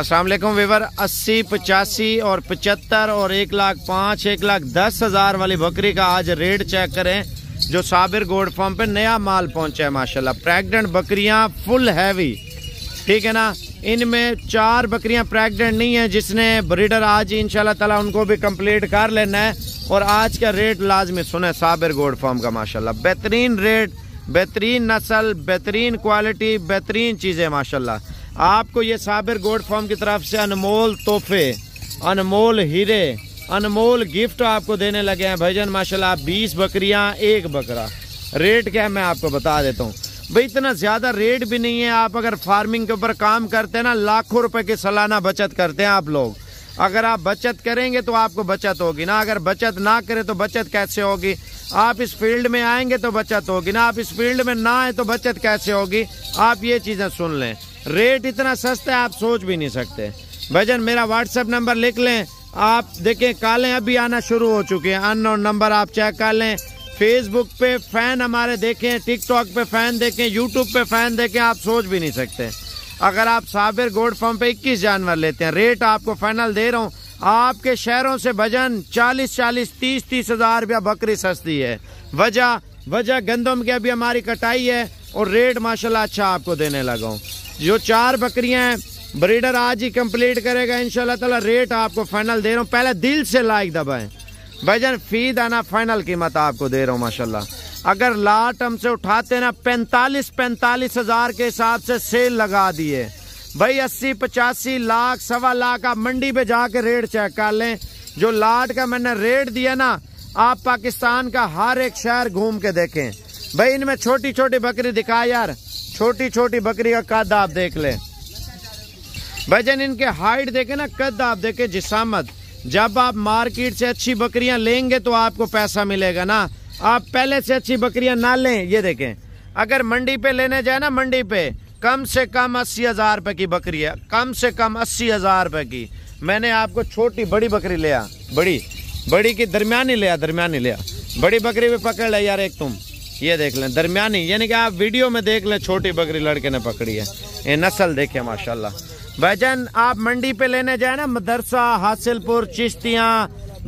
Aslam waiver अस्सी पचासी और पचहत्तर और एक लाख पाँच एक लाख दस हज़ार वाली बकरी का आज रेट चेक करें जो साबिर गोड फार्म पे नया माल पहुंचा है माशाल्लाह प्रेग्नेंट बकरियां फुल हैवी ठीक है ना इनमें चार बकरियां प्रेग्नेंट नहीं है जिसने ब्रीडर आज ही ताला उनको भी कंप्लीट कर लेना है और आज का रेट लाजमी सुने साबिर गोड फार्म का माशाल्लाह बेहतरीन रेट बेहतरीन नस्ल बेहतरीन क्वालिटी बेहतरीन चीज़ें माशाल्लाह आपको ये साबिर गोड फॉर्म की तरफ से अनमोल तोहफे अनमोल हीरे अनमोल गिफ्ट आपको देने लगे हैं भाईजान माशाल्लाह बीस बकरियां एक बकरा रेट क्या है मैं आपको बता देता हूँ भाई इतना ज़्यादा रेट भी नहीं है आप अगर फार्मिंग के ऊपर काम करते हैं ना लाखों रुपए की सालाना बचत करते हैं आप लोग अगर आप बचत करेंगे तो आपको बचत होगी ना अगर बचत ना करें तो बचत कैसे होगी आप इस फील्ड में आएंगे तो बचत होगी ना आप इस फील्ड में ना आए तो बचत कैसे होगी आप ये चीज़ें सुन लें रेट इतना सस्ता है आप सोच भी नहीं सकते भजन मेरा व्हाट्सएप नंबर लिख लें आप देखें कालें अभी आना शुरू हो चुके हैं अन नंबर आप चेक कर लें फेसबुक पे फैन हमारे देखें टिकटॉक पे फैन देखें यूट्यूब पे फैन देखें आप सोच भी नहीं सकते अगर आप साबिर गोड फॉर्म पे 21 जानवर लेते हैं रेट आपको फाइनल दे रहा हूँ आपके शहरों से भजन 40 40 30 तीस हजार रुपया बकरी सस्ती है वजह वजह गंदम की अभी हमारी कटाई है और रेट माशाल्लाह अच्छा आपको देने लगा हूँ जो चार बकरियां हैं ब्रीडर आज ही कंप्लीट करेगा इन ताला रेट आपको फाइनल दे रहा हूँ पहले दिल से लाइक दबाएं भाईजान फी दाना फाइनल कीमत आपको दे रहा हूँ माशाल्लाह अगर लाट हमसे उठाते ना पैंतालीस पैंतालीस हजार के हिसाब से सेल लगा दिए भाई अस्सी पचासी लाख सवा लाख आप मंडी पे जाके रेट चेक कर लें जो लाट का मैंने रेट दिया ना आप पाकिस्तान का हर एक शहर घूम के देखें भाई इनमें छोटी छोटी बकरी दिखा यार छोटी छोटी बकरी का कद आप देख लें भजन इनके हाइट देखे ना कद आप देखे जिसामत जब आप मार्केट से अच्छी बकरियां लेंगे तो आपको पैसा मिलेगा ना आप पहले से अच्छी बकरियां ना लें ये देखें अगर मंडी पे लेने जाए ना मंडी पे कम से कम अस्सी हज़ार रुपये की बकरी है कम से कम अस्सी हज़ार रुपये की मैंने आपको छोटी बड़ी बकरी लिया बड़ी बड़ी की दरमिया लिया दरमिया लिया बड़ी बकरी भी पकड़ ले यार एक तुम ये देख लें दरमियानी यानी कि आप वीडियो में देख लें छोटी बकरी लड़के ने पकड़ी है ये नस्ल देखे माशाल्लाह भाईजान आप मंडी पे लेने जाए ना मदरसा हासिलपुर चिश्तियाँ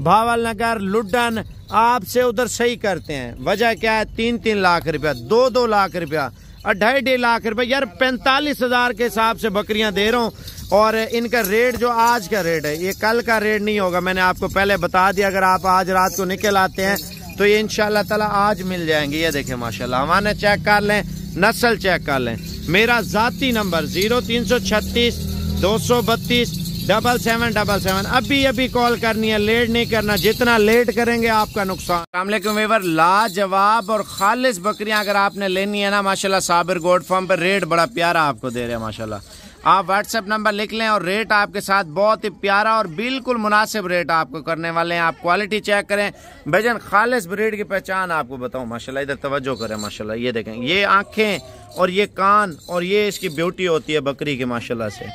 भावल नगर लुडन आपसे उधर सही करते हैं वजह क्या है तीन तीन लाख रुपया दो दो लाख रुपया और ढाई ढाई लाख रुपया यार पैंतालीस हजार के हिसाब से बकरियां दे रहा हूँ और इनका रेट जो आज का रेट है ये कल का रेट नहीं होगा मैंने आपको पहले बता दिया अगर आप आज रात को निकल आते हैं तो ये इनशाला तला आज मिल जाएंगे ये देखें माशाल्लाह हमारे चेक कर लें नस्ल चेक कर लें मेरा ज़ाती नंबर ज़ीरो तीन सौ छत्तीस दो सौ बत्तीस डबल सेवन डबल सेवन अभी अभी कॉल करनी है लेट नहीं करना जितना लेट करेंगे आपका नुकसान के वेवर लाजवाब और खालिश बकरियां अगर आपने लेनी है ना माशाल्लाह साबिर गोड फार्म पर रेट बड़ा प्यारा आपको दे रहे हैं माशाल्लाह आप व्हाट्सएप नंबर लिख लें और रेट आपके साथ बहुत ही प्यारा और बिल्कुल मुनासिब रेट आपको करने वाले हैं आप क्वालिटी चेक करें भजन खालिश ब्रीड की पहचान आपको बताऊं माशाल्लाह इधर तवज्जो करें माशाल्लाह ये देखें ये आँखें और ये कान और ये इसकी ब्यूटी होती है बकरी की माशाल्लाह से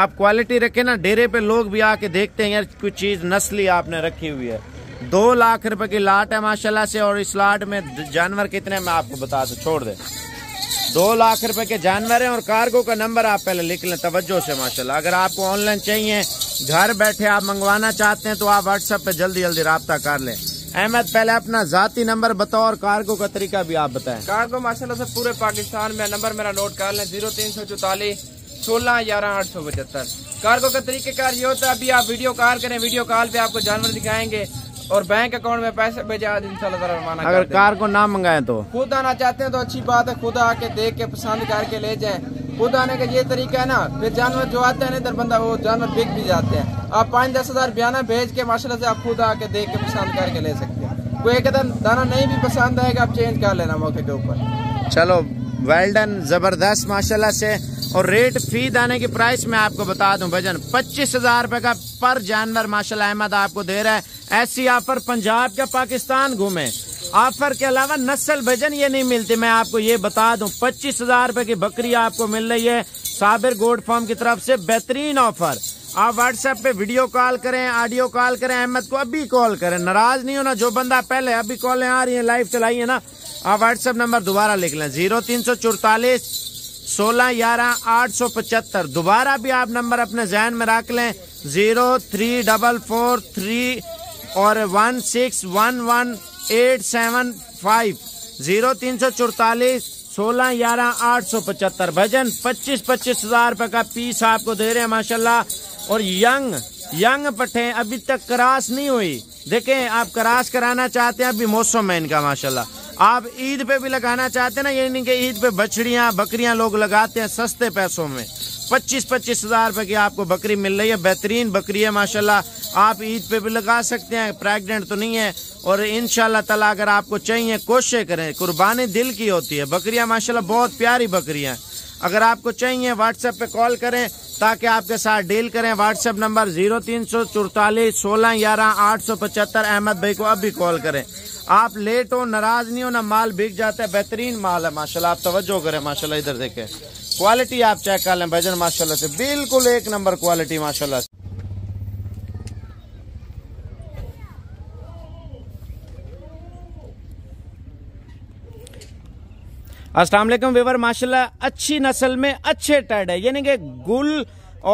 आप क्वालिटी रखें ना डेरे पे लोग भी आके देखते हैं यार कुछ चीज़ नस्ली आपने रखी हुई है दो लाख रुपये की लाट है माशाल्लाह से और इस लाट में जानवर कितने मैं आपको बता दूँ छोड़ दें दो लाख रुपए के जानवर हैं और कार्गो का नंबर आप पहले लिख लें तवज्जो से माशाल्लाह अगर आपको ऑनलाइन चाहिए घर बैठे आप मंगवाना चाहते हैं तो आप व्हाट्सएप पे जल्दी जल्दी रबता कर लें अहमद पहले अपना जाती नंबर बताओ और कार्गो का तरीका भी आप बताएं कार्गो माशाल्लाह से पूरे पाकिस्तान में नंबर मेरा नोट कर लें जीरो तीन सौ चौतालीस सोलह ग्यारह आठ सौ पचहत्तर कार्गो का कार ये होता है अभी आप वीडियो कॉल करें वीडियो कॉल पे आपको जानवर दिखाएंगे और बैंक अकाउंट में पैसे भेजा इंशाल्लाह अगर कार को ना मंगाए तो खुद आना चाहते हैं तो अच्छी बात है खुद आके देख के पसंद करके ले जाए खुद आने का ये तरीका है ना फिर जानवर जो आते हैं इधर बंदा वो जानवर बिक भी जाते हैं आप पाँच दस हजार बयाना भेज के माशाला से आप खुद आके देख के पसंद करके ले सकते हैं कोई एक दाना नहीं भी पसंद आएगा आप चेंज कर लेना मौके के ऊपर चलो वेल डन जबरदस्त माशाल्लाह से और रेट फी दाने की प्राइस मैं आपको बता दूं भजन पच्चीस हजार रुपए का पर जानवर माशा अहमद आपको दे रहा है ऐसी ऑफर पंजाब का पाकिस्तान घूमे ऑफर के अलावा नस्ल भजन ये नहीं मिलती मैं आपको ये बता दूं पच्चीस हजार रूपए की बकरी आपको मिल रही है साबिर गोड फार्म की तरफ से बेहतरीन ऑफर आप व्हाट्सएप पे वीडियो कॉल करें ऑडियो कॉल करें अहमद को अभी कॉल करें नाराज नहीं होना जो बंदा पहले अभी कॉलें आ रही है लाइव चलाइए ना आप व्हाट्सएप नंबर दोबारा लिख लें जीरो तीन सौ चौतालीस सोलह ग्यारह आठ सौ पचहत्तर दोबारा भी आप नंबर अपने जहन में रख लें zero three double four three और one six one one eight seven five zero तीन सौ चौतालीस सोलह ग्यारह आठ सौ पचहत्तर भजन पच्चीस पच्चीस हज़ार रुपये का पीस आपको दे रहे हैं माशाल्लाह और यंग यंग पटे अभी तक क्रास नहीं हुई देखें आप क्रास कराना चाहते हैं अभी मौसम है इनका माशाल्लाह आप ईद पे भी लगाना चाहते हैं ना यानी कि ईद पे बछड़ियाँ बकरियाँ लोग लगाते हैं सस्ते पैसों में पच्चीस पच्चीस हज़ार रुपये की आपको बकरी मिल रही है बेहतरीन बकरी है माशाल्लाह आप ईद पे भी लगा सकते हैं प्रेग्नेंट तो नहीं है और इन ताला अगर आपको चाहिए कोशिश करें कुर्बानी दिल की होती है बकरियाँ माशाल्लाह बहुत प्यारी बकरियाँ अगर आपको चाहिए व्हाट्सएप पे कॉल करें ताकि आपके साथ डील करें व्हाट्सएप नंबर जीरो तीन सौ चौतालीस सोलह ग्यारह आठ सौ पचहत्तर अहमद भाई को अब कॉल करें आप लेट हो नाराज नहीं हो ना माल बिक जाता है बेहतरीन माल है माशाल्लाह आप तवज्जो करें माशाल्लाह इधर देखें क्वालिटी आप चेक कर लें भजन माशाल्लाह से बिल्कुल एक नंबर क्वालिटी माशाल्लाह से असलम वेवर माशाल्लाह अच्छी नस्ल में अच्छे टैड है यानी कि गुल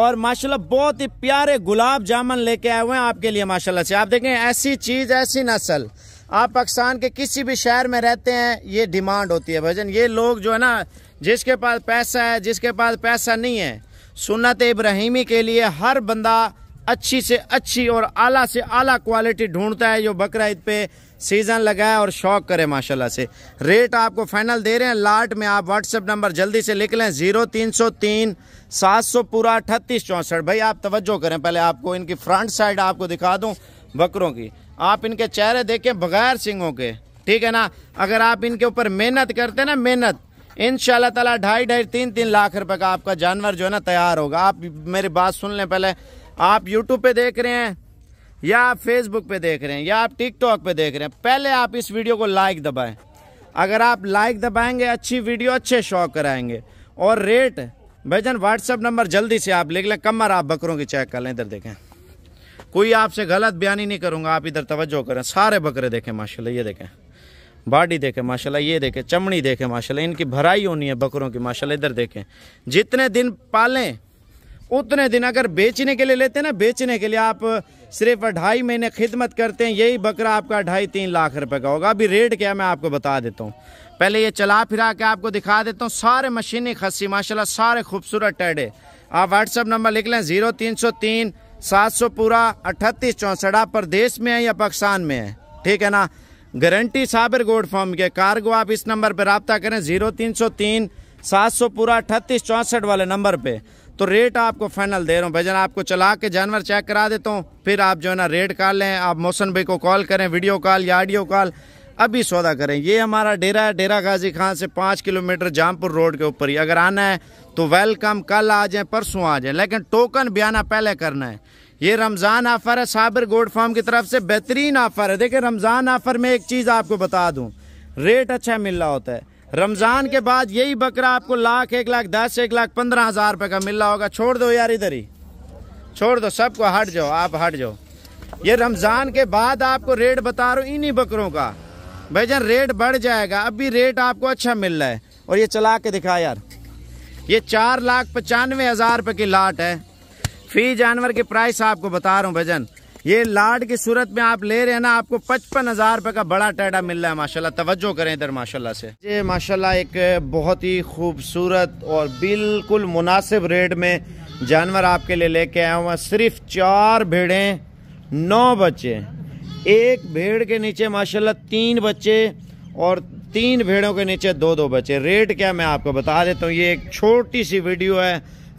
और माशाल्लाह बहुत ही प्यारे गुलाब जामुन लेके आए हुए हैं आपके लिए माशाल्लाह से आप देखें ऐसी चीज ऐसी नस्ल आप पाकिस्तान के किसी भी शहर में रहते हैं ये डिमांड होती है भजन ये लोग जो है ना जिसके पास पैसा है जिसके पास पैसा नहीं है सुन्नत इब्राहिमी के लिए हर बंदा अच्छी से अच्छी और आला से आला क्वालिटी ढूंढता है जो बकरा ईद पे सीज़न लगाए और शौक करे माशाल्लाह से रेट आपको फाइनल दे रहे हैं लाट में आप व्हाट्सअप नंबर जल्दी से लिख लें ज़ीरो तीन सौ तीन सात सौ पूरा अठतीस चौंसठ भाई आप तवज्जो करें पहले आपको इनकी फ्रंट साइड आपको दिखा दूँ बकरों की आप इनके चेहरे देखें बगैर सिंगों के ठीक है ना अगर आप इनके ऊपर मेहनत करते ना मेहनत इन तला ढाई ढाई तीन तीन लाख रुपए का आपका जानवर जो है ना तैयार होगा आप मेरी बात सुन लें पहले आप यूट्यूब पे देख रहे हैं या आप फेसबुक पे देख रहे हैं या आप टॉक पे देख रहे हैं पहले आप इस वीडियो को लाइक दबाएं अगर आप लाइक दबाएंगे अच्छी वीडियो अच्छे शौक कराएंगे और रेट जान व्हाट्सअप नंबर जल्दी से आप लिख लें कमर आप बकरों की चेक कर लें इधर देखें कोई आपसे गलत बयानी नहीं करूँगा आप इधर तवज्जो करें सारे बकरे देखें माशाल्लाह ये देखें बाडी देखें माशाल्लाह ये देखें चमड़ी देखें माशाल्लाह इनकी भराई होनी है बकरों की माशाल्लाह इधर देखें जितने दिन पालें उतने दिन अगर बेचने के लिए लेते हैं ना बेचने के लिए आप सिर्फ ढाई महीने खिदमत करते हैं यही बकरा आपका ढाई तीन लाख रुपए का होगा अभी रेट क्या मैं आपको बता देता हूँ पहले ये चला फिरा के आपको दिखा देता हूँ सारे मशीनी खस्सी माशाल्लाह सारे खूबसूरत टैडे आप व्हाट्सअप नंबर लिख लें जीरो तीन सौ तीन सात सौ पूरा अठतीस चौंसठा प्रदेश में है या पाकिस्तान में है ठीक है ना गारंटी साबिर गोड फॉर्म के कार्गो आप इस नंबर पर रबता करें जीरो तीन सौ तीन सात सौ पूरा अट्ठतीस चौंसठ वाले नंबर पे तो रेट आपको फाइनल दे रहा हूँ भाई जाना आपको चला के जानवर चेक करा देता हूँ फिर आप जो है ना रेट कर लें आप मोहसन भाई को कॉल करें वीडियो कॉल या ऑडियो कॉल अभी सौदा करें ये हमारा डेरा है डेरा गाजी खान से पाँच किलोमीटर जामपुर रोड के ऊपर ही अगर आना है तो वेलकम कल आ जाए परसों आ जाए लेकिन टोकन बयाना पहले करना है ये रमज़ान ऑफ़र है साबिर गोड फार्म की तरफ से बेहतरीन ऑफ़र है देखिए रमज़ान ऑफ़र में एक चीज़ आपको बता दूँ रेट अच्छा मिल रहा होता है रमज़ान के बाद यही बकरा आपको लाख एक लाख दस एक लाख पंद्रह हज़ार रुपये का मिल रहा होगा छोड़ दो यार इधर ही छोड़ दो सबको हट जाओ आप हट जाओ ये रमज़ान के बाद आपको रेट बता रहा हूँ इन्हीं बकरों का जान रेट बढ़ जाएगा अब भी रेट आपको अच्छा मिल रहा है और ये चला के दिखा यार ये चार लाख पचानवे हज़ार रुपये की लाट है फी जानवर की प्राइस आपको बता रहा हूँ भजन ये लाट की सूरत में आप ले रहे हैं ना आपको पचपन हज़ार रुपये का बड़ा टैडा मिल रहा है माशाल्लाह तवज्जो करें इधर माशाल्लाह से ये माशाल्लाह एक बहुत ही खूबसूरत और बिल्कुल मुनासिब रेट में जानवर आपके लिए लेके आया हुआ सिर्फ चार भेड़ें नौ बच्चे एक भेड़ के नीचे माशाल्लाह तीन बच्चे और तीन भेड़ों के नीचे दो दो बच्चे रेट क्या मैं आपको बता देता हूँ ये एक छोटी सी वीडियो है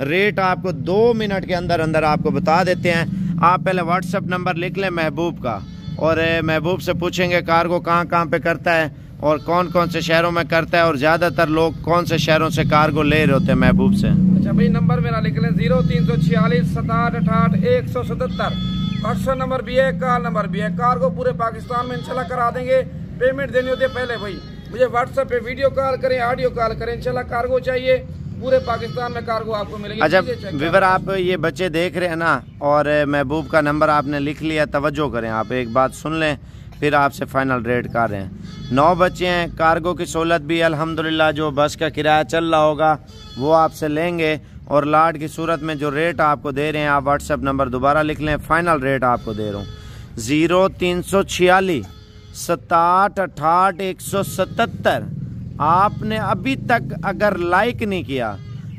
रेट आपको दो मिनट के अंदर अंदर आपको बता देते हैं आप पहले व्हाट्सअप नंबर लिख लें महबूब का और महबूब से पूछेंगे को कहाँ कहाँ पे करता है और कौन कौन से शहरों में करता है और ज़्यादातर लोग कौन से शहरों से कार्गो ले रहे होते हैं महबूब से अच्छा भाई नंबर मेरा लिख लें जीरो तीन सौ छियालीस सताहठ अठाठ एक सौ सतहत्तर अठसठ नंबर भी है कार नंबर भी है कार को पूरे पाकिस्तान में इंशाल्लाह करा देंगे पेमेंट देनी होती है पहले भाई मुझे व्हाट्सएप पे वीडियो कॉल करें ऑडियो कॉल करें इंशाल्लाह कार्गो चाहिए पूरे पाकिस्तान में कार्गो आपको मिलेगी अच्छा विवर आप ये बच्चे देख रहे हैं ना और महबूब का नंबर आपने लिख लिया तवज्जो करें आप एक बात सुन लें फिर आपसे फ़ाइनल रेट रहे हैं नौ बच्चे हैं कार्गो की सहूलत भी अलहमदिल्ला जो बस का किराया चल रहा होगा वो आपसे लेंगे और लाट की सूरत में जो रेट आपको दे रहे हैं आप व्हाट्सएप नंबर दोबारा लिख लें फाइनल रेट आपको दे रहा हूँ ज़ीरो तीन सौ छियालीस सताहठ अठाहठ एक सौ सतहत्तर आपने अभी तक अगर लाइक नहीं किया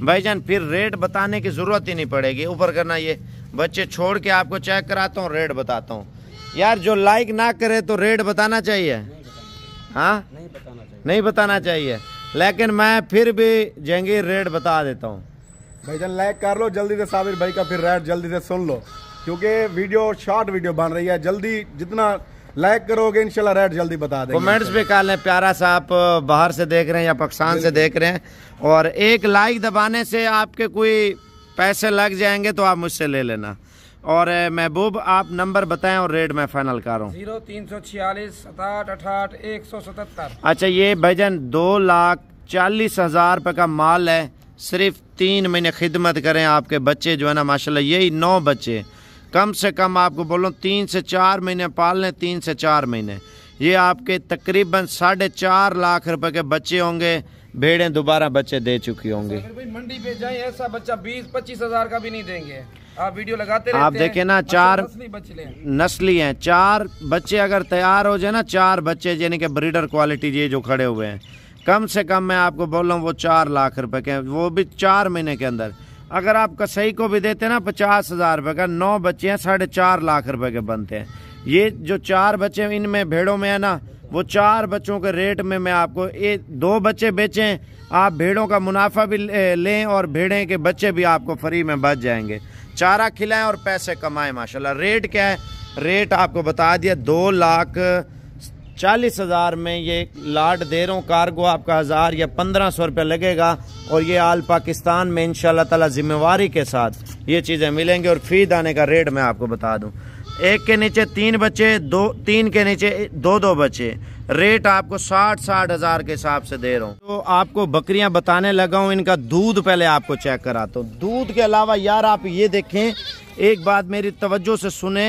भाईजान फिर रेट बताने की ज़रूरत ही नहीं पड़ेगी ऊपर करना ये बच्चे छोड़ के आपको चेक कराता हूँ रेट बताता हूँ यार जो लाइक ना करे तो रेट बताना चाहिए हाँ नहीं बताना चाहिए लेकिन मैं फिर भी जहंगीर रेट बता देता हूँ भाई जान लाइक कर लो जल्दी से साबिर भाई का फिर रेड जल्दी से सुन लो क्योंकि वीडियो शॉर्ट वीडियो बन रही है जल्दी जितना लाइक करोगे इनशाला रेड जल्दी बता दें कमेंट्स भी कर लें प्यारा सा आप बाहर से देख रहे हैं या पाकिस्तान से देख रहे हैं और एक लाइक दबाने से आपके कोई पैसे लग जाएंगे तो आप मुझसे ले लेना और महबूब आप नंबर बताएं और रेट मैं फाइनल कर रहा हूँ जीरो तीन सौ छियालीस सताहठ अठाहठ एक सौ सतहत्तर अच्छा ये भजन दो लाख चालीस हज़ार रुपये का माल है सिर्फ तीन महीने खिदमत करें आपके बच्चे जो है ना माशाल्लाह यही नौ बच्चे कम से कम आपको बोलो तीन से चार महीने पाल लें तीन से चार महीने ये आपके तकरीबन साढ़े चार लाख रुपए के बच्चे होंगे भेड़ें दोबारा बच्चे दे चुकी होंगी मंडी पे जाए ऐसा बच्चा बीस पच्चीस हजार का भी नहीं देंगे आप वीडियो लगाते आप देखे ना चार नस्ली, है चार बच्चे अगर तैयार हो जाए ना चार बच्चे यानी कि ब्रीडर क्वालिटी ये जो खड़े हुए हैं कम से कम मैं आपको बोल रहा हूँ वो चार लाख रुपए के वो भी चार महीने के अंदर अगर आप कसई को भी देते ना पचास हज़ार रुपये का नौ बच्चे हैं साढ़े चार लाख रुपए के बनते हैं ये जो चार बच्चे इनमें भेड़ों में है ना वो चार बच्चों के रेट में मैं आपको ये दो बच्चे बेचें आप भेड़ों का मुनाफा भी लें और भेड़ें के बच्चे भी आपको फ्री में बच जाएंगे चारा खिलाएं और पैसे कमाएं माशाल्लाह रेट क्या है रेट आपको बता दिया दो लाख चालीस हज़ार में ये लाड दे रहा हूँ कार्गो आपका हज़ार या पंद्रह सौ रुपया लगेगा और ये आल पाकिस्तान में इन ताला जिम्मेवारी के साथ ये चीज़ें मिलेंगी और फ़ी दाने का रेट मैं आपको बता दूँ एक के नीचे तीन बच्चे दो तीन के नीचे दो दो बच्चे रेट आपको साठ साठ हज़ार के हिसाब से दे रहा हूँ तो आपको बकरियाँ बताने लगा हूँ इनका दूध पहले आपको चेक कराता हूँ दूध के अलावा यार आप ये देखें एक बात मेरी तवज्जो से सुने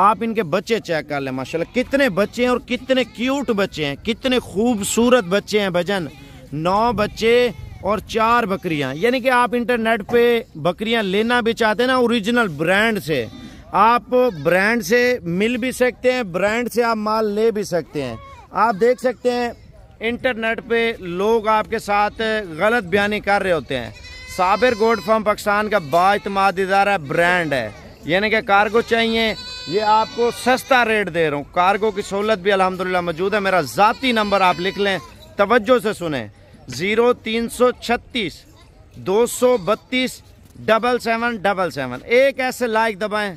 आप इनके बच्चे चेक कर लें माशा कितने बच्चे हैं और कितने क्यूट बच्चे हैं कितने खूबसूरत बच्चे हैं भजन नौ बच्चे और चार बकरियां यानी कि आप इंटरनेट पे बकरियां लेना भी चाहते हैं ना ओरिजिनल ब्रांड से आप ब्रांड से मिल भी सकते हैं ब्रांड से आप माल ले भी सकते हैं आप देख सकते हैं इंटरनेट पे लोग आपके साथ गलत बयानी कर रहे होते हैं साबिर गोड फार्म पाकिस्तान का बातमाद इदारा ब्रांड है यानी कि कार्गो चाहिए ये आपको सस्ता रेट दे रहा हूँ कार्गो की सहूलत भी अलहमदिल्ला मौजूद है मेरा ज़ाती नंबर आप लिख लें तोज्जो से सुने ज़ीरो तीन सौ छत्तीस दो सौ बत्तीस डबल सेवन डबल सेवन एक ऐसे लाइक दबाएं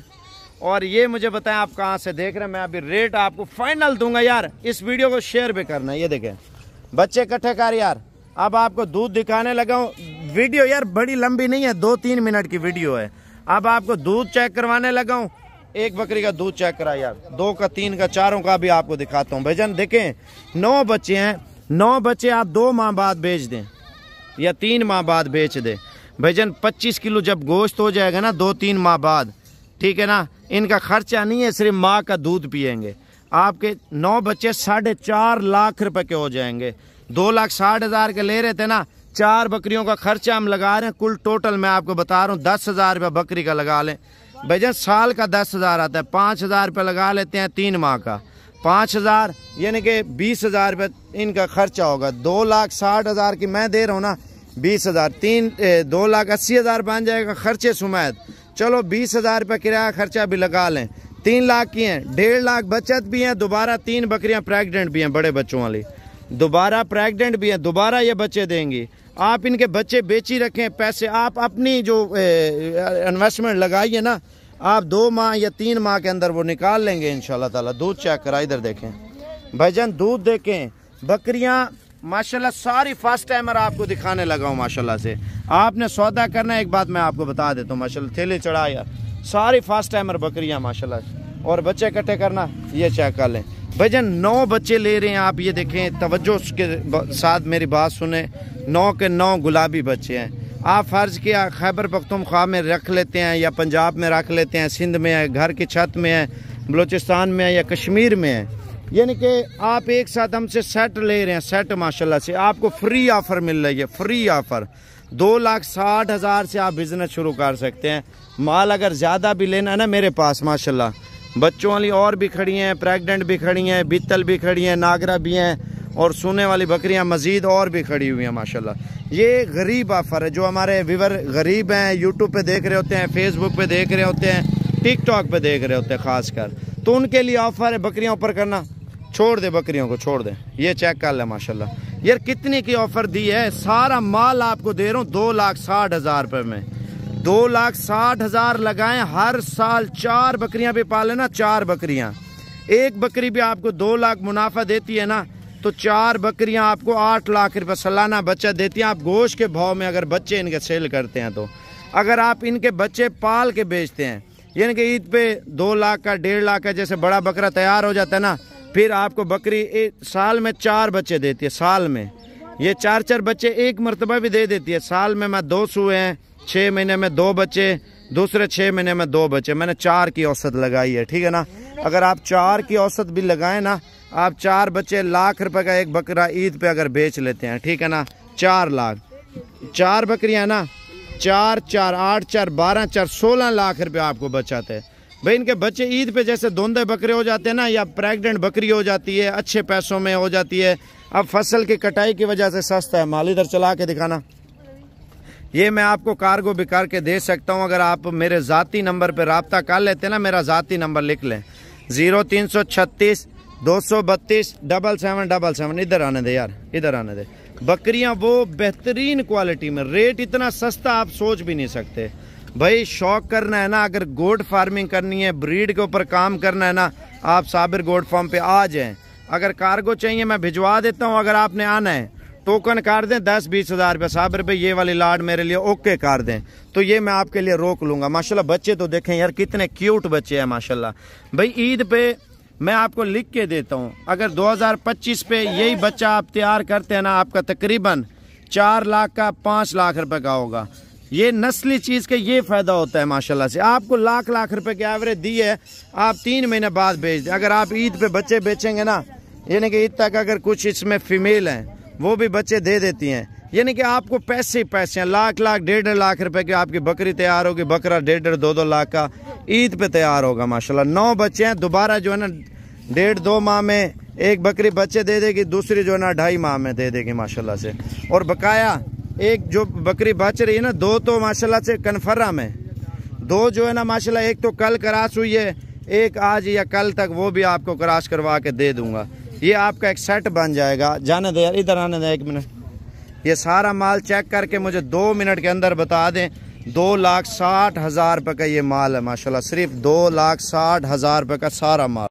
और ये मुझे बताएं आप कहाँ से देख रहे हैं मैं अभी रेट आपको फाइनल दूंगा यार इस वीडियो को शेयर भी करना है ये देखें बच्चे इकट्ठे कर यार अब आपको दूध दिखाने लगा हूँ वीडियो यार बड़ी लंबी नहीं है दो तीन मिनट की वीडियो है अब आपको दूध चेक करवाने लगा हूँ एक बकरी का दूध चेक करा यार दो का तीन का चारों का भी आपको दिखाता हूँ भैजन देखें नौ बच्चे हैं नौ बच्चे आप दो माह बाद बेच दें या तीन माह बाद बेच दें भाईजान पच्चीस किलो जब गोश्त हो जाएगा ना दो तीन माह बाद ठीक है ना इनका खर्चा नहीं है सिर्फ माँ का दूध पियेंगे आपके नौ बच्चे साढ़े चार लाख रुपए के हो जाएंगे दो लाख साठ हज़ार के ले रहे थे ना चार बकरियों का खर्चा हम लगा रहे हैं कुल टोटल मैं आपको बता रहा हूँ दस हज़ार रुपया बकरी का लगा लें जान साल का दस हज़ार आता है पाँच हज़ार रुपये लगा लेते हैं तीन माह का पाँच हज़ार यानी कि बीस हज़ार रुपये इनका खर्चा होगा दो लाख साठ हज़ार की मैं दे रहा हूँ ना बीस हज़ार तीन ए, दो लाख अस्सी हज़ार बन जाएगा खर्चे सुमैत चलो बीस हज़ार रुपये किराया खर्चा भी लगा लें तीन लाख की हैं डेढ़ लाख बचत भी हैं दोबारा तीन बकरियाँ प्रेगनेंट भी हैं बड़े बच्चों वाली दोबारा प्रेगनेंट भी हैं दोबारा ये बच्चे देंगी आप इनके बच्चे बेची रखें पैसे आप अपनी जो इन्वेस्टमेंट लगाइए ना आप दो माह या तीन माह के अंदर वो निकाल लेंगे इन ताला दूध चेक करा इधर देखें भाईजान दूध देखें बकरियां माशाल्लाह सारी फर्स्ट टाइमर आपको दिखाने लगा हूँ माशाल्लाह से आपने सौदा करना एक बात मैं आपको बता देता हूँ माशा थैले चढ़ाया सारी फर्स्ट टाइमर बकरियाँ माशाला और बच्चे इकट्ठे करना ये चेक कर लें भाई जान नौ बच्चे ले रहे हैं आप ये देखें तवज्जो के साथ मेरी बात सुने नौ के नौ गुलाबी बच्चे हैं आप फ़र्ज़ के खैबर पख्तनख्वा में रख लेते हैं या पंजाब में रख लेते हैं सिंध में है घर की छत में है बलूचिस्तान में है या कश्मीर में है यानी कि आप एक साथ हमसे सेट ले रहे हैं सेट माशाल्लाह से आपको फ्री ऑफ़र मिल रही है फ्री ऑफ़र दो लाख साठ हज़ार से आप बिज़नेस शुरू कर सकते हैं माल अगर ज़्यादा भी लेना है ना मेरे पास माशाल्लाह बच्चों वाली और भी खड़ी हैं प्रेगनेंट भी खड़ी हैं बीतल भी खड़ी हैं नागरा भी हैं और सोने वाली बकरियां मज़ीद और भी खड़ी हुई हैं माशाल्लाह ये गरीब ऑफ़र है जो हमारे व्यूवर गरीब हैं यूट्यूब पे देख रहे होते हैं फेसबुक पे देख रहे होते हैं टिकटॉक पे देख रहे होते हैं खासकर तो उनके लिए ऑफ़र है बकरियाँ ऊपर करना छोड़ दे बकरियों को छोड़ दे ये चेक कर लें माशाला यार कितने की ऑफ़र दी है सारा माल आपको दे रहा हूँ दो लाख साठ हज़ार रुपये में दो लाख साठ हज़ार लगाएं हर साल चार बकरियां पे पालें ना चार बकरियां एक बकरी भी आपको दो लाख मुनाफा देती है ना तो चार बकरियां आपको आठ लाख रुपये सालाना बच्चा देती हैं आप गोश के भाव में अगर बच्चे इनके सेल करते हैं तो अगर आप इनके बच्चे पाल के बेचते हैं यानी कि ईद पे दो लाख का डेढ़ लाख का जैसे बड़ा बकरा तैयार हो जाता है ना फिर आपको बकरी एक साल में चार बच्चे देती है साल में ये चार चार बच्चे एक मरतबा भी दे देती है साल में मैं दो सूए हैं छः महीने में दो बच्चे दूसरे छः महीने में दो बच्चे मैंने चार की औसत लगाई है ठीक है ना अगर आप चार की औसत भी लगाएं ना आप चार बच्चे लाख रुपए का एक बकरा ईद पे अगर बेच लेते हैं ठीक है ना चार लाख चार बकरियां ना चार चार आठ चार बारह चार सोलह लाख रुपए आपको बचाते हैं भाई इनके बच्चे ईद पे जैसे धोंदे बकरे हो जाते हैं ना या प्रेग्नेंट बकरी हो जाती है अच्छे पैसों में हो जाती है अब फसल की कटाई की वजह से सस्ता है माल इधर चला के दिखाना ये मैं आपको कार्गो बिकार के दे सकता हूँ अगर आप मेरे ज़ाती नंबर पर रबता कर लेते ना मेरा ज़ाती नंबर लिख लें ज़ीरो तीन सौ छत्तीस दो सौ बत्तीस डबल सेवन डबल सेवन इधर आने दे यार इधर आने दे बकरियाँ वो बेहतरीन क्वालिटी में रेट इतना सस्ता आप सोच भी नहीं सकते भाई शौक करना है ना अगर गोड फार्मिंग करनी है ब्रीड के ऊपर काम करना है ना आप साबिर गोड फार्म पर आ जाएँ अगर कार्गो चाहिए मैं भिजवा देता हूँ अगर आपने आना है टोकन कर दें दस बीस हज़ार रुपये साबिर भाई ये वाली लाड मेरे लिए ओके काट दें तो ये मैं आपके लिए रोक लूँगा माशाल्लाह बच्चे तो देखें यार कितने क्यूट बच्चे हैं माशाल्लाह भाई ईद पे मैं आपको लिख के देता हूँ अगर 2025 पे यही बच्चा आप तैयार करते हैं ना आपका तकरीबन चार लाख का पाँच लाख रुपये का होगा ये नस्ली चीज़ का ये फ़ायदा होता है माशाल्लाह से आपको लाख लाख रुपए की एवरेज दी है आप तीन महीने बाद बेच दें अगर आप ईद पे बच्चे बेचेंगे ना यानी कि ईद तक अगर कुछ इसमें फीमेल हैं वो भी बच्चे दे देती हैं यानी कि आपको पैसे ही पैसे हैं लाख लाख डेढ़ डेढ़ लाख रुपए की आपकी बकरी तैयार होगी बकरा डेढ़ डेढ़ दो दो लाख का ईद पे तैयार होगा माशाल्लाह नौ बच्चे हैं दोबारा जो है ना डेढ़ दो माह में एक बकरी बच्चे दे देगी दूसरी जो है ना ढाई माह में दे देगी माशाल्लाह से और बकाया एक जो बकरी बच रही है ना दो तो माशाल्लाह से कन्फर्रा में दो जो है ना माशाल्लाह एक तो कल क्रास हुई है एक आज या कल तक वो भी आपको क्रास करवा के दे दूंगा ये आपका एक सेट बन जाएगा जाने दे यार इधर आने दे एक मिनट ये सारा माल चेक करके मुझे दो मिनट के अंदर बता दें दो लाख साठ हज़ार रुपये का ये माल है माशाल्लाह सिर्फ दो लाख साठ हज़ार रुपये का सारा माल